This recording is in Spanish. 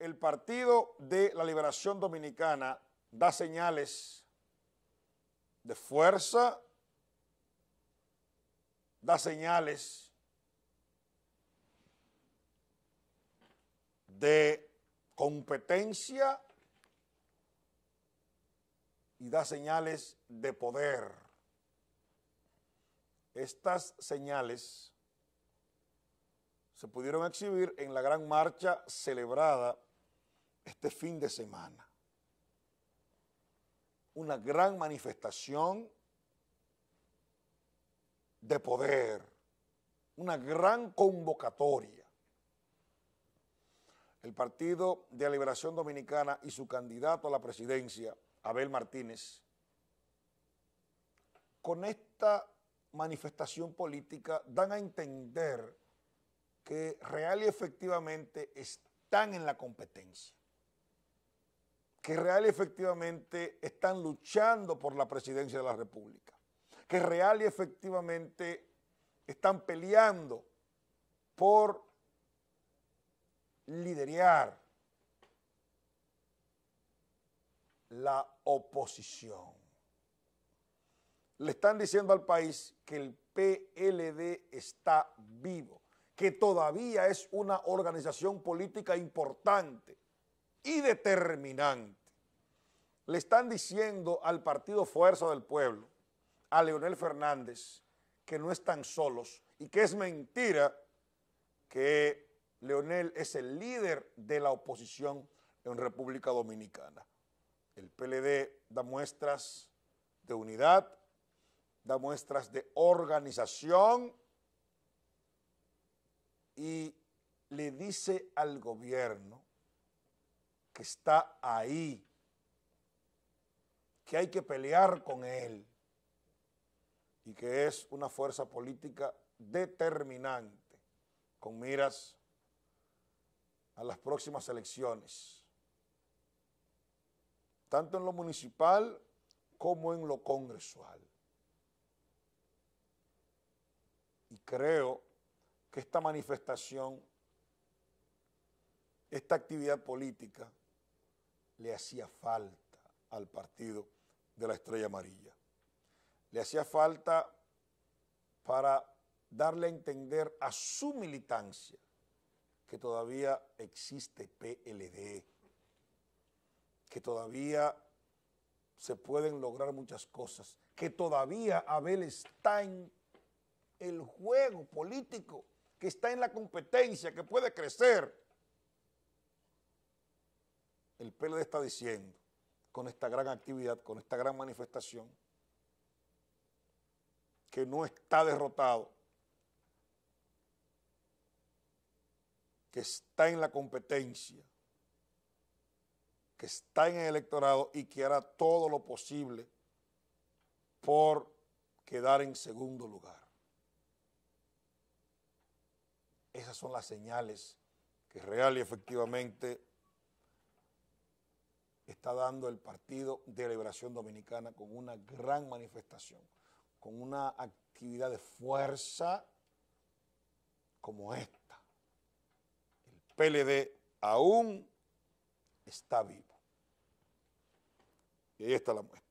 el Partido de la Liberación Dominicana da señales de fuerza, da señales de competencia y da señales de poder. Estas señales se pudieron exhibir en la gran marcha celebrada este fin de semana. Una gran manifestación de poder, una gran convocatoria. El Partido de la Liberación Dominicana y su candidato a la presidencia, Abel Martínez, con esta manifestación política dan a entender que real y efectivamente están en la competencia que real y efectivamente están luchando por la presidencia de la República, que real y efectivamente están peleando por liderar la oposición. Le están diciendo al país que el PLD está vivo, que todavía es una organización política importante y determinante. Le están diciendo al Partido Fuerza del Pueblo, a Leonel Fernández, que no están solos y que es mentira que Leonel es el líder de la oposición en República Dominicana. El PLD da muestras de unidad, da muestras de organización y le dice al gobierno está ahí, que hay que pelear con él y que es una fuerza política determinante con miras a las próximas elecciones, tanto en lo municipal como en lo congresual. Y creo que esta manifestación, esta actividad política, le hacía falta al partido de la Estrella Amarilla. Le hacía falta para darle a entender a su militancia que todavía existe PLD, que todavía se pueden lograr muchas cosas, que todavía Abel está en el juego político, que está en la competencia, que puede crecer, el PLD está diciendo con esta gran actividad, con esta gran manifestación, que no está derrotado, que está en la competencia, que está en el electorado y que hará todo lo posible por quedar en segundo lugar. Esas son las señales que real y efectivamente está dando el Partido de Liberación Dominicana con una gran manifestación, con una actividad de fuerza como esta. El PLD aún está vivo. Y ahí está la muestra.